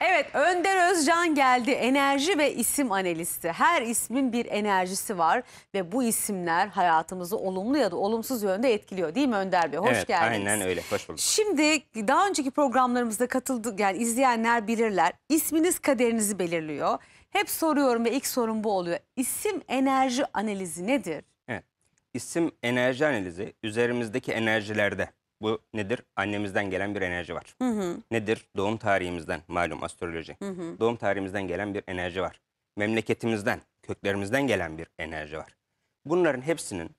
Evet Önder Özcan geldi enerji ve isim analisti. Her ismin bir enerjisi var ve bu isimler hayatımızı olumlu ya da olumsuz yönde etkiliyor değil mi Önder Bey? Hoş evet, geldiniz. Aynen öyle hoş bulduk. Şimdi daha önceki programlarımızda katıldık yani izleyenler bilirler isminiz kaderinizi belirliyor. Hep soruyorum ve ilk sorun bu oluyor. İsim enerji analizi nedir? Evet isim enerji analizi üzerimizdeki enerjilerde bu nedir? Annemizden gelen bir enerji var. Hı hı. Nedir? Doğum tarihimizden malum astroloji. Hı hı. Doğum tarihimizden gelen bir enerji var. Memleketimizden, köklerimizden gelen bir enerji var. Bunların hepsinin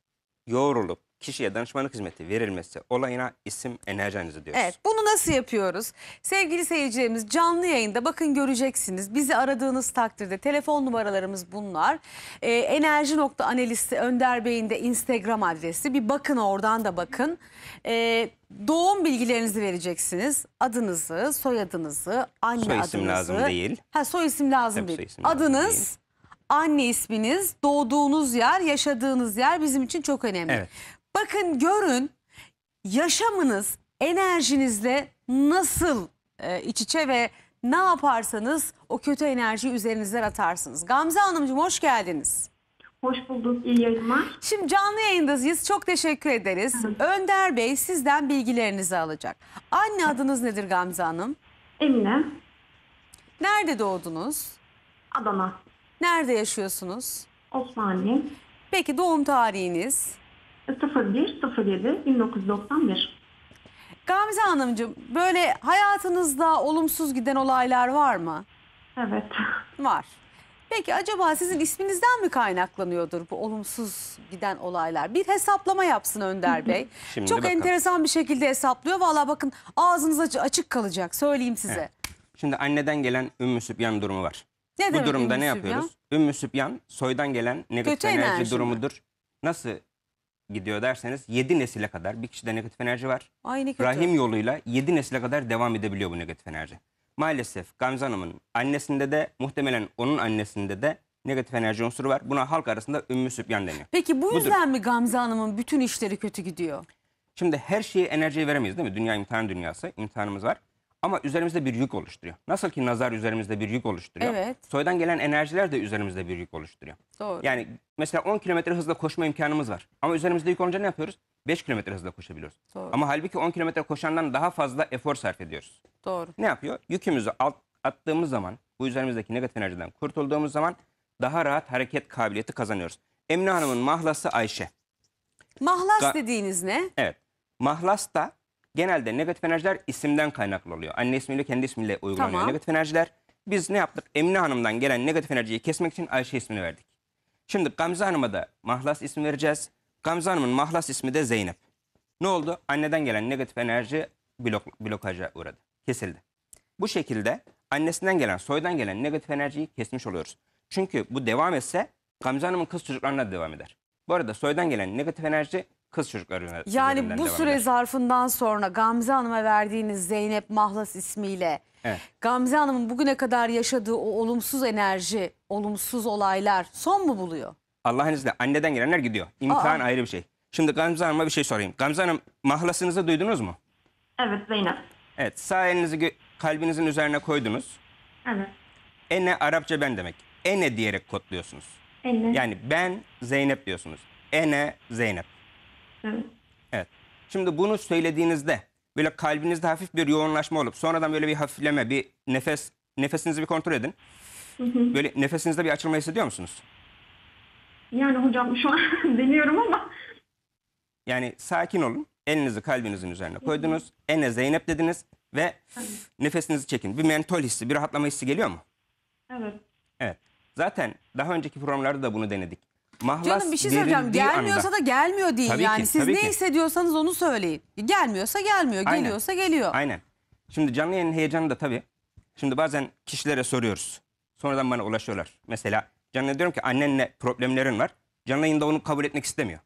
yoğrulup kişiye danışmanlık hizmeti verilmesi olayına isim enerji diyoruz. Evet bunu nasıl yapıyoruz? Sevgili seyircilerimiz canlı yayında bakın göreceksiniz. Bizi aradığınız takdirde telefon numaralarımız bunlar. Ee, enerji nokta analisti Önder Bey'in de Instagram adresi. Bir bakın oradan da bakın. Ee, doğum bilgilerinizi vereceksiniz. Adınızı, soyadınızı, anne Soy isim adınızı. lazım değil. Ha soy isim lazım Tabii değil. soy isim lazım Adınız. değil. Anne isminiz, doğduğunuz yer, yaşadığınız yer bizim için çok önemli. Evet. Bakın görün yaşamınız enerjinizle nasıl e, iç içe ve ne yaparsanız o kötü enerjiyi üzerinize atarsınız. Gamze Hanımcığım hoş geldiniz. Hoş bulduk, iyi yayınlar. Şimdi canlı yayındayız çok teşekkür ederiz. Hı. Önder Bey sizden bilgilerinizi alacak. Anne adınız nedir Gamze Hanım? Emine, Nerede doğdunuz? Adana, Nerede yaşıyorsunuz? Osmaniye, Peki doğum tarihiniz? 0107 1991. Gamze Hanımcığım böyle hayatınızda olumsuz giden olaylar var mı? Evet. Var. Peki acaba sizin isminizden mi kaynaklanıyordur bu olumsuz giden olaylar? Bir hesaplama yapsın Önder Bey. Şimdi Çok bakalım. enteresan bir şekilde hesaplıyor. Valla bakın ağzınız açık, kalacak söyleyeyim size. Evet. Şimdi anneden gelen ümmü sübyan durumu var. Ne bu durumda ümmü ne yapıyoruz? Ümmü sübyan soydan gelen negatif enerji, enerji durumudur. Nasıl gidiyor derseniz 7 nesile kadar bir kişide negatif enerji var. Aynı kötü. Rahim yoluyla 7 nesile kadar devam edebiliyor bu negatif enerji. Maalesef Gamze Hanım'ın annesinde de muhtemelen onun annesinde de negatif enerji unsuru var. Buna halk arasında ümmü sübyan deniyor. Peki bu Budur. mi Gamze Hanım'ın bütün işleri kötü gidiyor? Şimdi her şeyi enerjiye veremeyiz değil mi? Dünya imtihan dünyası, imtihanımız var. Ama üzerimizde bir yük oluşturuyor. Nasıl ki nazar üzerimizde bir yük oluşturuyor. Evet. Soydan gelen enerjiler de üzerimizde bir yük oluşturuyor. Doğru. Yani mesela 10 kilometre hızla koşma imkanımız var. Ama üzerimizde yük olunca ne yapıyoruz? 5 kilometre hızla koşabiliyoruz. Doğru. Ama halbuki 10 kilometre koşandan daha fazla efor sarf ediyoruz. Doğru. Ne yapıyor? Yükümüzü alt, attığımız zaman, bu üzerimizdeki negatif enerjiden kurtulduğumuz zaman daha rahat hareket kabiliyeti kazanıyoruz. Emine Hanım'ın mahlası Ayşe. Mahlas Ga dediğiniz ne? Evet. Mahlas da genelde negatif enerjiler isimden kaynaklı oluyor. Anne ismiyle kendi ismiyle uygulanıyor Tamam. negatif enerjiler. Biz ne yaptık? Emine Hanım'dan gelen negatif enerjiyi kesmek için Ayşe ismini verdik. Şimdi Gamze Hanım'a da Mahlas ismi vereceğiz. Gamze Hanım'ın Mahlas ismi de Zeynep. Ne oldu? Anneden gelen negatif enerji blok, blokaja uğradı. Kesildi. Bu şekilde annesinden gelen, soydan gelen negatif enerjiyi kesmiş oluyoruz. Çünkü bu devam etse Gamze Hanım'ın kız çocuklarına da devam eder. Bu arada soydan gelen negatif enerji kız çocukları üzerinden Yani bu devam süre eder. zarfından sonra Gamze Hanım'a verdiğiniz Zeynep Mahlas ismiyle Evet. Gamze Hanım'ın bugüne kadar yaşadığı o olumsuz enerji, olumsuz olaylar son mu buluyor? Allah'ın izniyle anneden gelenler gidiyor. İmtihan Aa. ayrı bir şey. Şimdi Gamze Hanım'a bir şey sorayım. Gamze Hanım mahlasınızı duydunuz mu? Evet Zeynep. Evet sağ elinizi kalbinizin üzerine koydunuz. Evet. Ene Arapça ben demek. Ene diyerek kodluyorsunuz. Anne. E yani ben Zeynep diyorsunuz. Ene Zeynep. Evet. Şimdi bunu söylediğinizde böyle kalbinizde hafif bir yoğunlaşma olup sonradan böyle bir hafifleme, bir nefes nefesinizi bir kontrol edin. Böyle nefesinizde bir açılma hissediyor musunuz? Yani hocam şu an deniyorum ama Yani sakin olun. Elinizi kalbinizin üzerine koydunuz. Ene Zeynep dediniz ve nefesinizi çekin. Bir mentol hissi, bir rahatlama hissi geliyor mu? evet. Evet. Zaten daha önceki programlarda da bunu denedik mahlas Canım bir şey söyleyeceğim. Gelmiyorsa anda. da gelmiyor değil tabii yani. Ki, Siz ne ki. hissediyorsanız onu söyleyin. Gelmiyorsa gelmiyor, Aynen. geliyorsa geliyor. Aynen. Şimdi canlı yayının heyecanı da tabii. Şimdi bazen kişilere soruyoruz. Sonradan bana ulaşıyorlar. Mesela canlı diyorum ki annenle problemlerin var. Canlı yayında onu kabul etmek istemiyor.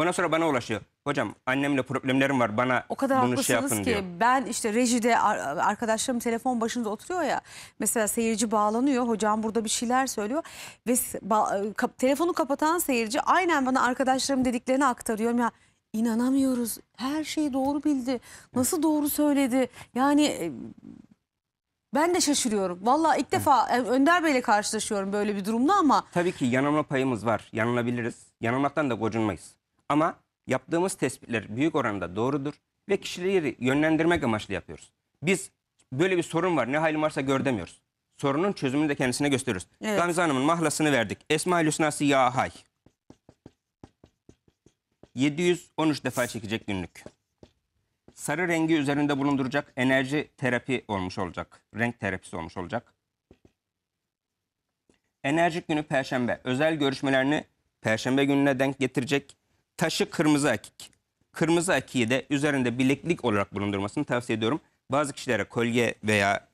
Ondan sonra bana ulaşıyor. Hocam annemle problemlerim var bana O kadar bunu şey haklısınız yapın ki ben işte rejide arkadaşlarım telefon başında oturuyor ya. Mesela seyirci bağlanıyor hocam burada bir şeyler söylüyor. Ve kap- telefonu kapatan seyirci aynen bana arkadaşlarım dediklerini aktarıyor. Ya inanamıyoruz her şeyi doğru bildi. Nasıl doğru söyledi? Yani e, ben de şaşırıyorum. Valla ilk defa e, Önder Bey'le karşılaşıyorum böyle bir durumda ama Tabii ki yanılma payımız var. Yanılabiliriz. Yanılmaktan da gocunmayız. Ama yaptığımız tespitler büyük oranda doğrudur ve kişileri yönlendirmek amaçlı yapıyoruz. Biz böyle bir sorun var ne halin varsa gör demiyoruz. Sorunun çözümünü de kendisine gösteriyoruz. Evet. Gamze Hanım'ın mahlasını verdik. Esma Hüsnası Ya Hay. 713 defa çekecek günlük. Sarı rengi üzerinde bulunduracak enerji terapi olmuş olacak. Renk terapisi olmuş olacak. Enerjik günü Perşembe. Özel görüşmelerini Perşembe gününe denk getirecek taşı kırmızı akik. Kırmızı akiyi de üzerinde bileklik olarak bulundurmasını tavsiye ediyorum. Bazı kişilere kolye veya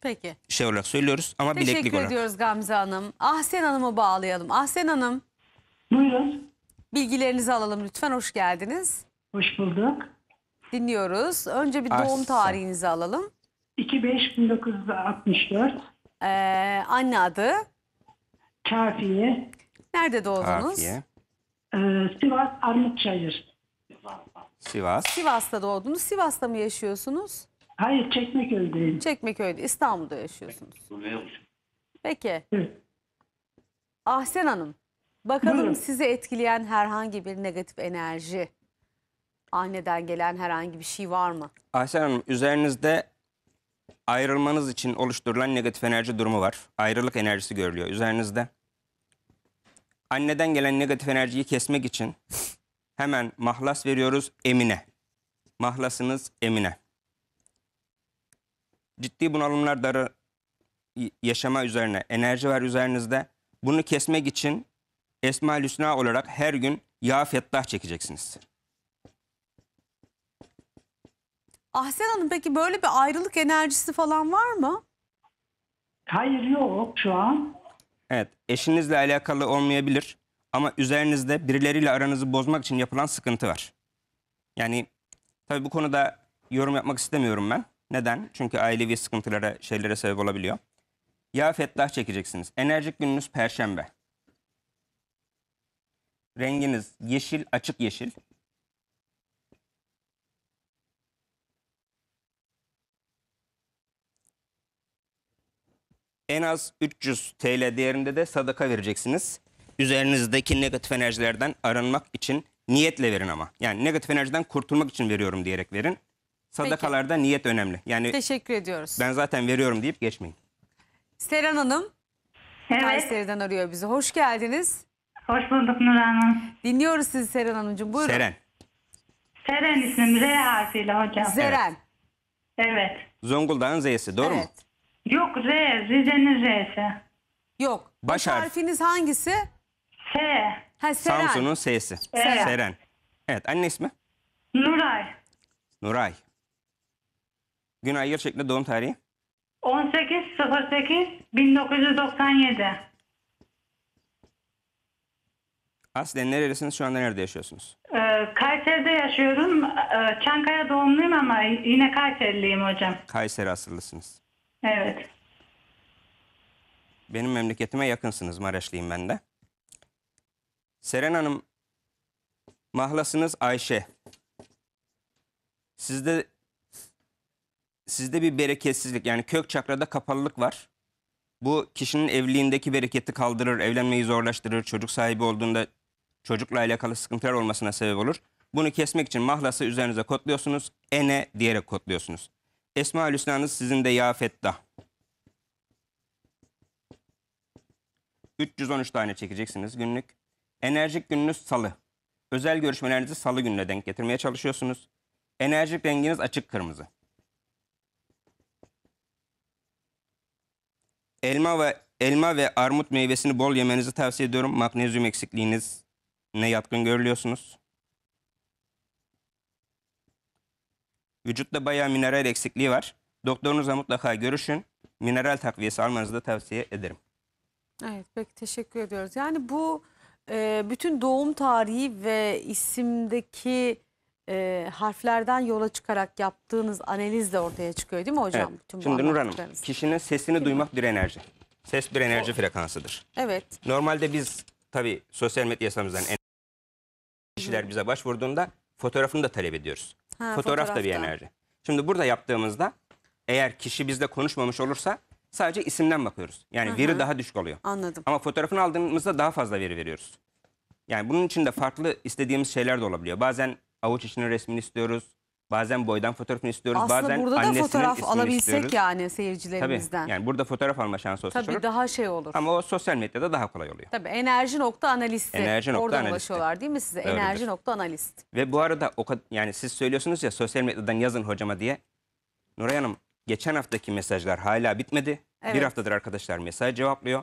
Peki. şey olarak söylüyoruz ama bileklik olarak. Teşekkür ediyoruz Gamze Hanım. Ahsen Hanım'ı bağlayalım. Ahsen Hanım Buyurun. bilgilerinizi alalım lütfen. Hoş geldiniz. Hoş bulduk. Dinliyoruz. Önce bir doğum tarihinizi alalım. 25.1964 Ee, anne adı. Kafiye. Nerede doğdunuz? Afiye. Ee, Sivas Armutçayır. Sivas. Sivas'ta doğdunuz. Sivas'ta mı yaşıyorsunuz? Hayır Çekmeköy'deyim. Çekmeköy'de. İstanbul'da yaşıyorsunuz. Peki. Evet. Ahsen Hanım. Bakalım Buyurun. sizi etkileyen herhangi bir negatif enerji, anneden gelen herhangi bir şey var mı? Ahsen Hanım üzerinizde ayrılmanız için oluşturulan negatif enerji durumu var. Ayrılık enerjisi görülüyor üzerinizde. Anneden gelen negatif enerjiyi kesmek için hemen mahlas veriyoruz Emine. Mahlasınız Emine. Ciddi bunalımlar darı yaşama üzerine, enerji var üzerinizde. Bunu kesmek için Esma Hüsna olarak her gün Ya Fettah çekeceksiniz. Ahsen Hanım peki böyle bir ayrılık enerjisi falan var mı? Hayır yok şu an. Evet, eşinizle alakalı olmayabilir ama üzerinizde birileriyle aranızı bozmak için yapılan sıkıntı var. Yani tabii bu konuda yorum yapmak istemiyorum ben. Neden? Çünkü ailevi sıkıntılara, şeylere sebep olabiliyor. Ya fetlah çekeceksiniz. Enerjik gününüz perşembe. Renginiz yeşil, açık yeşil. en az 300 TL değerinde de sadaka vereceksiniz. Üzerinizdeki negatif enerjilerden arınmak için niyetle verin ama. Yani negatif enerjiden kurtulmak için veriyorum diyerek verin. Sadakalarda niyet önemli. Yani Teşekkür ediyoruz. ben zaten veriyorum deyip geçmeyin. Seren Hanım Evet, Kayseri'den arıyor bizi. Hoş geldiniz. hoş bulduk Nurhan Hanım. Dinliyoruz sizi Seren Hanımcığım. Buyurun. Seren. Seren ismim, R harfiyle hocam. Seren. Evet, Zonguldak'ın Z'si doğru mu? Evet. Yok R, Rize'nin R'si. Yok. Baş harfi. harfiniz hangisi? S, Ha Samsun'un S'si. Seren. Seren. Evet anne ismi? Nuray. Nuray. Gün ay yer şeklinde doğum tarihi? 18.08.1997. Aslen nerelisiniz şu anda nerede yaşıyorsunuz? Ee, Kayseri'de yaşıyorum. Ee, Çankaya doğumluyum ama yine Kayseriliyim hocam. Kayseri asıllısınız. Evet. Benim memleketime yakınsınız. Maraşlıyım ben de. Seren Hanım, mahlasınız Ayşe. Sizde sizde bir bereketsizlik yani kök çakrada kapalılık var. Bu kişinin evliliğindeki bereketi kaldırır, evlenmeyi zorlaştırır, çocuk sahibi olduğunda çocukla alakalı sıkıntılar olmasına sebep olur. Bunu kesmek için mahlası üzerinize kotluyorsunuz, ene diyerek kotluyorsunuz. Esma-ül Hüsna'nız sizin de ya Fettah. 313 tane çekeceksiniz günlük. Enerjik gününüz salı. Özel görüşmelerinizi salı gününe denk getirmeye çalışıyorsunuz. Enerjik renginiz açık kırmızı. Elma ve elma ve armut meyvesini bol yemenizi tavsiye ediyorum. Magnezyum eksikliğiniz ne yatkın görülüyorsunuz. Vücutta bayağı mineral eksikliği var. Doktorunuzla mutlaka görüşün. Mineral takviyesi almanızı da tavsiye ederim. Evet peki teşekkür ediyoruz. Yani bu e, bütün doğum tarihi ve isimdeki e, harflerden yola çıkarak yaptığınız analiz de ortaya çıkıyor değil mi hocam? Evet. Bütün Şimdi Nur Hanım kişinin sesini değil duymak mi? bir enerji. Ses bir enerji o... frekansıdır. Evet. Normalde biz tabii sosyal medya yasamızdan kişiler bize başvurduğunda fotoğrafını da talep ediyoruz fotoğraf, fotoğraf da bir enerji. Şimdi burada yaptığımızda eğer kişi bizde konuşmamış olursa sadece isimden bakıyoruz. Yani Hı veri daha düşük oluyor. Anladım. Ama fotoğrafını aldığımızda daha fazla veri veriyoruz. Yani bunun için de farklı istediğimiz şeyler de olabiliyor. Bazen avuç içinin resmini istiyoruz. Bazen boydan fotoğrafını istiyoruz. Aslında bazen burada da fotoğraf ismini alabilsek istiyoruz. yani Tabii. seyircilerimizden. Yani burada fotoğraf alma şansı olsa Tabii sorun. daha şey olur. Ama o sosyal medyada daha kolay oluyor. Tabii enerji nokta analisti. Enerji nokta Oradan analisti. ulaşıyorlar değil mi size? Doğrudur. Enerji nokta analist. Ve bu arada o kad- yani siz söylüyorsunuz ya sosyal medyadan yazın hocama diye. Nuray Hanım geçen haftaki mesajlar hala bitmedi. Evet. Bir haftadır arkadaşlar mesaj cevaplıyor.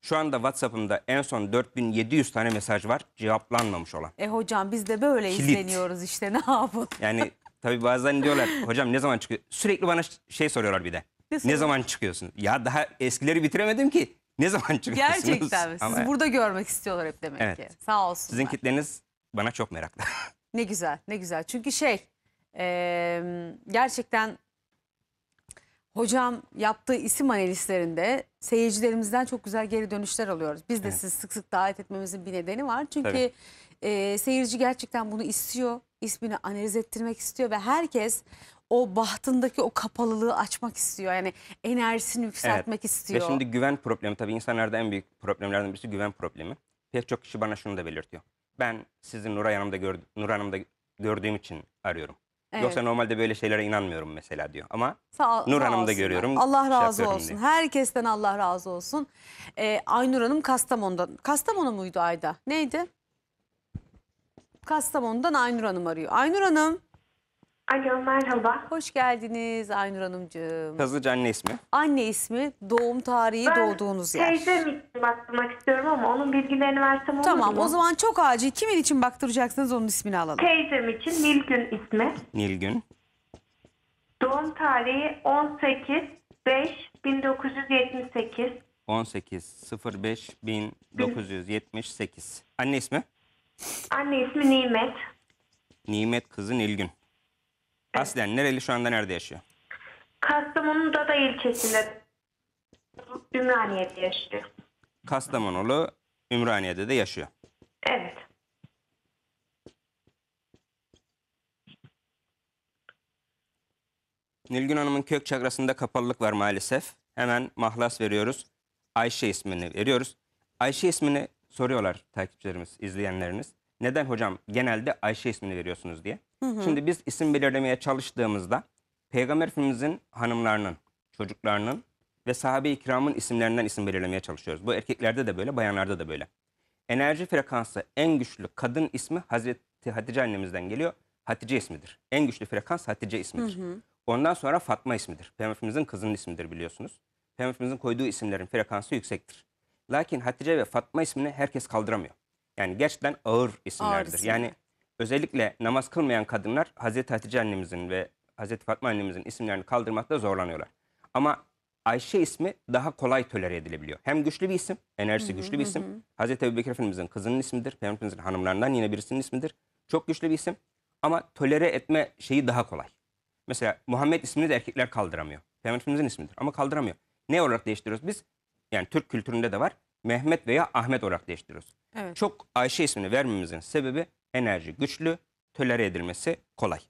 Şu anda WhatsApp'ımda en son 4700 tane mesaj var cevaplanmamış olan. E hocam biz de böyle Kilit. izleniyoruz işte ne yapalım. Yani Tabii bazen diyorlar hocam ne zaman çıkıyor? Sürekli bana şey soruyorlar bir de. Ne, zaman çıkıyorsun? Ya daha eskileri bitiremedim ki. Ne zaman çıkıyorsunuz? Gerçekten Sizi Ama- burada görmek istiyorlar hep demek Evet. ki. Sağ olsun Sizin kitleriniz bana çok meraklı. Ne güzel, ne güzel. Çünkü şey, eee, gerçekten hocam yaptığı isim analizlerinde seyircilerimizden çok güzel geri dönüşler alıyoruz. Biz de Evet. sizi sık sık davet etmemizin bir nedeni var. Çünkü Tabii. seyirci gerçekten bunu istiyor ismini analiz ettirmek istiyor ve herkes o bahtındaki o kapalılığı açmak istiyor. Yani enerjisini yükseltmek istiyor. Ve şimdi güven problemi tabii insanlarda en büyük problemlerden birisi güven problemi. Pek çok kişi bana şunu da belirtiyor. Ben sizin Nuray Hanım'da, gördü, Nuray Hanım'da gördüğüm için arıyorum. Evet. Yoksa normalde böyle şeylere inanmıyorum mesela diyor. Ama Sağ, Nur Hanım'da görüyorum. Allah şey razı yapıyorum olsun. diye. Herkesten Allah razı olsun. Ee, Aynur Hanım Kastamonu'dan. Kastamonu muydu Ayda? Neydi? Kastamonu'dan Aynur Hanım arıyor. Aynur Hanım. Alo merhaba. Hoş geldiniz Aynur Hanımcığım. Kazıcı anne ismi. Anne ismi, doğum tarihi, ben doğduğunuz yer. Ben teyzem için baktırmak istiyorum ama onun bilgilerini versem olur tamam, mu? Tamam o zaman çok acil. Kimin için baktıracaksınız onun ismini alalım. Teyzem için Nilgün ismi. Nilgün. Doğum tarihi 18 5 1978. 18 05 1978. Anne ismi? Anne ismi Nimet. Nimet kızı Nilgün. Aslen nereli şu anda nerede yaşıyor? Kastamonu Dada ilçesinde Ümraniye'de yaşıyor. Kastamonulu Ümraniye'de de yaşıyor. Evet. Nilgün Hanım'ın kök çakrasında kapalılık var maalesef. Hemen mahlas veriyoruz. Ayşe ismini veriyoruz. Ayşe ismini soruyorlar takipçilerimiz, izleyenleriniz. Neden hocam genelde Ayşe ismini veriyorsunuz diye. Hı hı. Şimdi biz isim belirlemeye çalıştığımızda Peygamber Efendimizin hanımlarının, çocuklarının ve sahabe-i kiramın isimlerinden isim belirlemeye çalışıyoruz. Bu erkeklerde de böyle, bayanlarda da böyle. Enerji frekansı en güçlü kadın ismi Hazreti Hatice annemizden geliyor. Hatice ismidir. En güçlü frekans Hatice ismidir. Hı hı. Ondan sonra Fatma ismidir. Peygamberimizin kızının ismidir biliyorsunuz. Peygamberimizin koyduğu isimlerin frekansı yüksektir. Lakin Hatice ve Fatma ismini herkes kaldıramıyor. Yani gerçekten ağır isimlerdir. Ağır isim. Yani özellikle namaz kılmayan kadınlar Hazreti Hatice annemizin ve Hazreti Fatma annemizin isimlerini kaldırmakta zorlanıyorlar. Ama Ayşe ismi daha kolay tölere edilebiliyor. Hem güçlü bir isim, enerjisi güçlü bir isim. Hı. Hazreti Bekir Efendimizin kızının ismidir. Peygamberimizin hanımlarından yine birisinin ismidir. Çok güçlü bir isim ama tolere etme şeyi daha kolay. Mesela Muhammed ismini de erkekler kaldıramıyor. Peygamberimizin ismidir ama kaldıramıyor. Ne olarak değiştiriyoruz biz? yani Türk kültüründe de var. Mehmet veya Ahmet olarak değiştiriyoruz. Evet. Çok Ayşe ismini vermemizin sebebi enerji güçlü, tölere edilmesi kolay.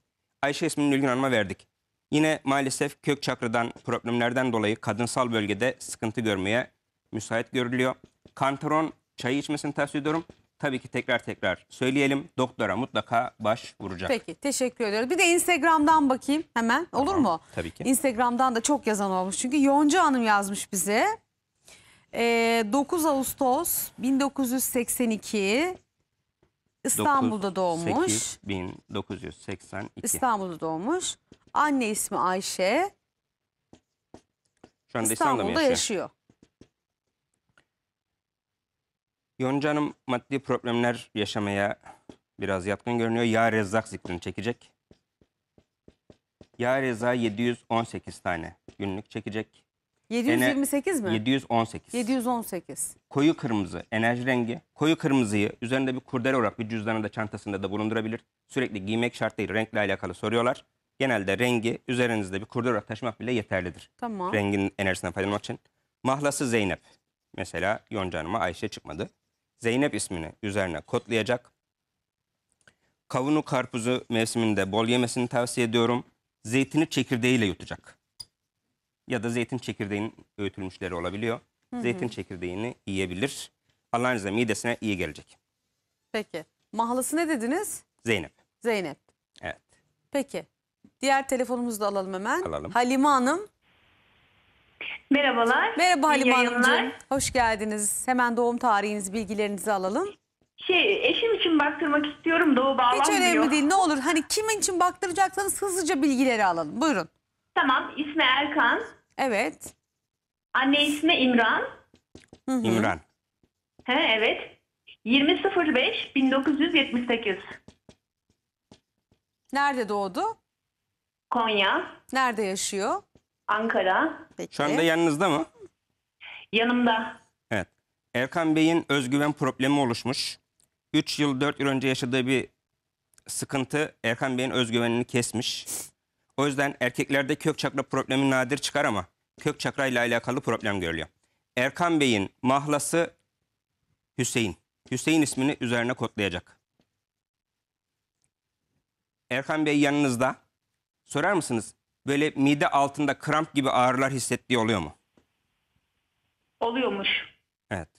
Ayşe ismini Nilgün Hanım'a verdik. Yine maalesef kök çakradan problemlerden dolayı kadınsal bölgede sıkıntı görmeye müsait görülüyor. Kantaron çayı içmesini tavsiye ediyorum. Tabii ki tekrar tekrar söyleyelim. Doktora mutlaka baş vuracak. Peki teşekkür ediyoruz. Bir de Instagram'dan bakayım hemen olur tamam, mu? Tabii ki. Instagram'dan da çok yazan olmuş. Çünkü Yonca Hanım yazmış bize. Ee, 9 Ağustos 1982 İstanbul'da doğmuş. 9, 1982. İstanbul'da doğmuş. Anne ismi Ayşe. Şu anda İstanbul'da, İstanbul'da yaşıyor. yaşıyor. Yonca Hanım maddi problemler yaşamaya biraz yatkın görünüyor. Ya Rezzak zikrini çekecek. Ya Reza 718 tane günlük çekecek. 728 mi? 718. 718. Koyu kırmızı enerji rengi. Koyu kırmızıyı üzerinde bir kurdele olarak bir cüzdanında çantasında da bulundurabilir. Sürekli giymek şart değil renkle alakalı soruyorlar. Genelde rengi üzerinizde bir kurdele olarak taşımak bile yeterlidir. Tamam. Rengin enerjisinden faydalanmak için. Mahlası Zeynep. Mesela Yonca Hanım'a Ayşe çıkmadı. Zeynep ismini üzerine kodlayacak. Kavunu karpuzu mevsiminde bol yemesini tavsiye ediyorum. Zeytini çekirdeğiyle yutacak ya da zeytin çekirdeğinin öğütülmüşleri olabiliyor. Hı hı. Zeytin çekirdeğini yiyebilir. Allah'ın izniyle midesine iyi gelecek. Peki. mahallesi ne dediniz? Zeynep. Zeynep. Evet. Peki. Diğer telefonumuzu da alalım hemen. Alalım. Halime Hanım. Merhabalar. Merhaba İyi Halime Hanımcığım. Hoş geldiniz. Hemen doğum tarihinizi bilgilerinizi alalım. Şey, eşim için baktırmak istiyorum. Doğu bağlanmıyor. Hiç önemli değil. Ne olur hani kimin için baktıracaksanız hızlıca bilgileri alalım. Buyurun. Tamam. İsmi Erkan. Evet. Anne ismi İmran. Hı hı. İmran. He evet. 20.05 1978. Nerede doğdu? Konya, Nerede yaşıyor? Ankara, Peki. Şu anda yanınızda mı? yanımda. Evet. Erkan Bey'in özgüven problemi oluşmuş. 3 yıl 4 yıl önce yaşadığı bir sıkıntı Erkan Bey'in özgüvenini kesmiş. O yüzden erkeklerde kök çakra problemi nadir çıkar ama kök çakra ile alakalı problem görülüyor. Erkan Bey'in mahlası Hüseyin. Hüseyin ismini üzerine kodlayacak. Erkan Bey yanınızda. Sorar mısınız? Böyle mide altında kramp gibi ağrılar hissettiği oluyor mu? Oluyormuş. Evet.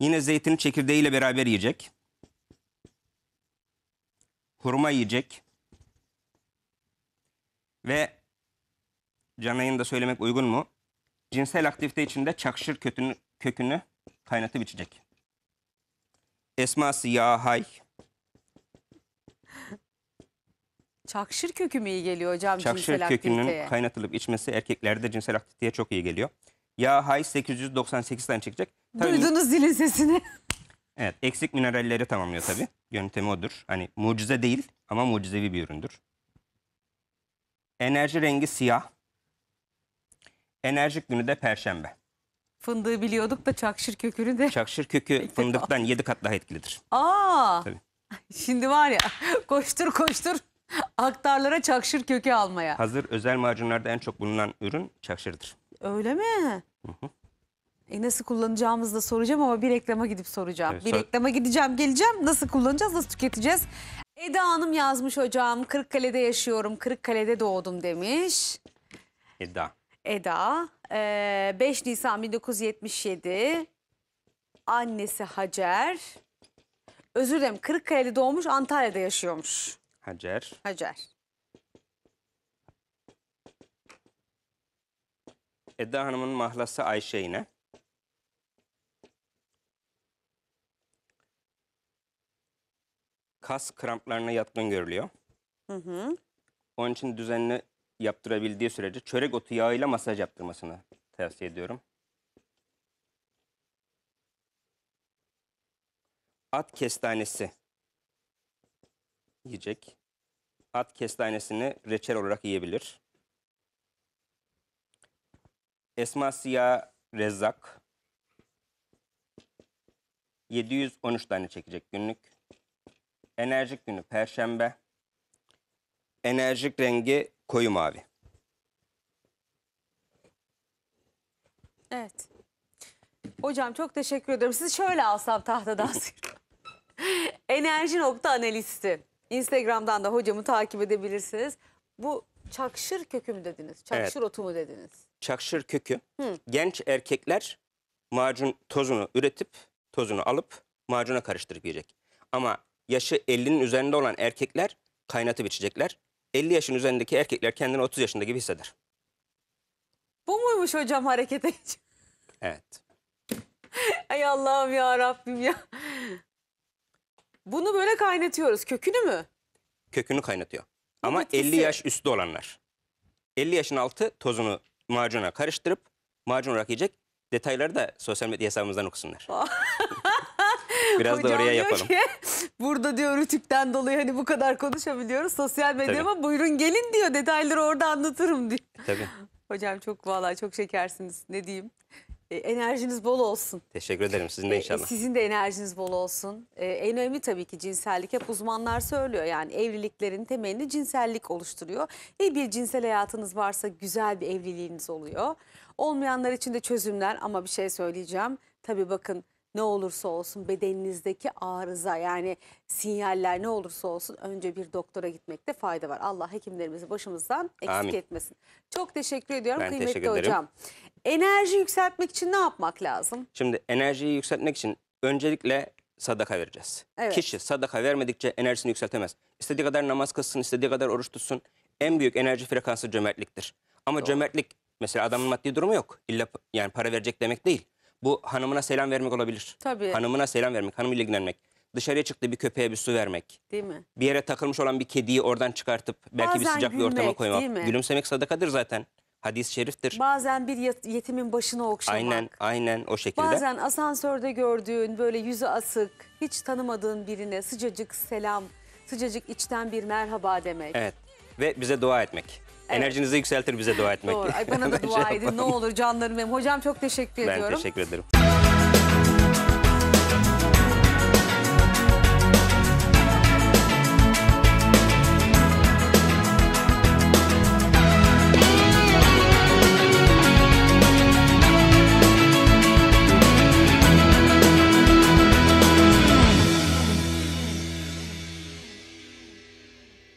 Yine zeytin çekirdeğiyle beraber yiyecek. Hurma yiyecek ve canlı yayında söylemek uygun mu? Cinsel aktivite içinde çakşır kökünü kökünü kaynatıp içecek. Esması ya hay. Çakşır kökü mü iyi geliyor hocam Çakşır cinsel kökünün kaynatılıp içmesi erkeklerde cinsel aktiviteye çok iyi geliyor. Ya hay 898 tane çekecek. Tabii- Duydunuz zilin sesini. Evet eksik mineralleri tamamlıyor tabii. Yöntemi odur. Hani mucize değil ama mucizevi bir üründür. Enerji rengi siyah. Enerjik günü de perşembe. Fındığı biliyorduk da çakşır kökünü de. Çakşır kökü fındıktan yedi kat daha etkilidir. Aa! Tabii. Şimdi var ya koştur koştur aktarlara çakşır kökü almaya. Hazır özel macunlarda en çok bulunan ürün çakşırdır. Öyle mi? Hı hı. E nasıl kullanacağımızı da soracağım ama bir reklama gidip soracağım. Evet, bir sor reklama gideceğim, geleceğim. Nasıl kullanacağız, nasıl tüketeceğiz? Eda Hanım yazmış hocam. Kırıkkale'de yaşıyorum. Kırıkkale'de doğdum demiş. Eda. Eda. Ee, 5 Nisan 1977. Annesi Hacer. Özür dilerim. Kırıkkale'de doğmuş. Antalya'da yaşıyormuş. Hacer. Hacer. Eda Hanım'ın mahlası Ayşe yine. kas kramplarına yatkın görülüyor. Hı hı. Onun için düzenli yaptırabildiği sürece çörek otu yağıyla masaj yaptırmasını tavsiye ediyorum. At kestanesi yiyecek. At kestanesini reçel olarak yiyebilir. Esma Siyah Rezzak 713 tane çekecek günlük. Enerjik günü perşembe. Enerjik rengi koyu mavi. Evet. Hocam çok teşekkür ediyorum. Sizi şöyle alsam tahtadan. Enerji nokta analisti. Instagram'dan da hocamı takip edebilirsiniz. Bu çakşır kökü mü dediniz? Çakşır otu mu dediniz? Çakşır kökü. Hı. Genç erkekler macun tozunu üretip tozunu alıp macuna karıştırıp yiyecek. Ama yaşı 50'nin üzerinde olan erkekler kaynatıp içecekler. 50 yaşın üzerindeki erkekler kendini 30 yaşında gibi hisseder. Bu muymuş hocam harekete Evet. Ay Allah'ım ya Rabbim ya. Bunu böyle kaynatıyoruz. Kökünü mü? Kökünü kaynatıyor. Bu Ama bitkisi. 50 yaş üstü olanlar. 50 yaşın altı tozunu macuna karıştırıp macun olarak yiyecek. Detayları da sosyal medya hesabımızdan okusunlar. Biraz da oraya yapalım. Ki, burada diyor Rütük'ten dolayı hani bu kadar konuşabiliyoruz sosyal medya ama buyurun gelin diyor detayları orada anlatırım diyor. Tabii. Hocam çok vallahi çok şekersiniz ne diyeyim. E, enerjiniz bol olsun. Teşekkür ederim sizin de e, inşallah. E, sizin de enerjiniz bol olsun. E, en önemli tabii ki cinsellik hep uzmanlar söylüyor yani evliliklerin temelini cinsellik oluşturuyor. İyi e, bir cinsel hayatınız varsa güzel bir evliliğiniz oluyor. Olmayanlar için de çözümler ama bir şey söyleyeceğim. Tabii bakın ne olursa olsun bedeninizdeki arıza yani sinyaller ne olursa olsun önce bir doktora gitmekte fayda var. Allah hekimlerimizi başımızdan eksik Amin. etmesin. Çok teşekkür ediyorum ben kıymetli teşekkür hocam. Enerji yükseltmek için ne yapmak lazım? Şimdi enerjiyi yükseltmek için öncelikle sadaka vereceğiz. Evet. Kişi sadaka vermedikçe enerjisini yükseltemez. İstediği kadar namaz kılsın, istediği kadar oruç tutsun. En büyük enerji frekansı cömertliktir. Ama Doğru. cömertlik mesela adamın maddi durumu yok. İlla yani para verecek demek değil. Bu hanımına selam vermek olabilir. Tabii. Hanımına selam vermek, hanımıyla ilgilenmek. Dışarıya çıktı bir köpeğe bir su vermek. Değil mi? Bir yere takılmış olan bir kediyi oradan çıkartıp belki Bazen bir sıcak gülmek, bir ortama koymak. değil mi? Gülümsemek sadakadır zaten. Hadis-i şeriftir. Bazen bir yetimin başını okşamak. Aynen, aynen o şekilde. Bazen asansörde gördüğün böyle yüzü asık, hiç tanımadığın birine sıcacık selam, sıcacık içten bir merhaba demek. Evet ve bize dua etmek. Enerjinizi yükseltir bize dua etmek. Doğru. Ay bana da dua edin ne olur canlarım benim. Hocam çok teşekkür ben ediyorum. Ben teşekkür ederim.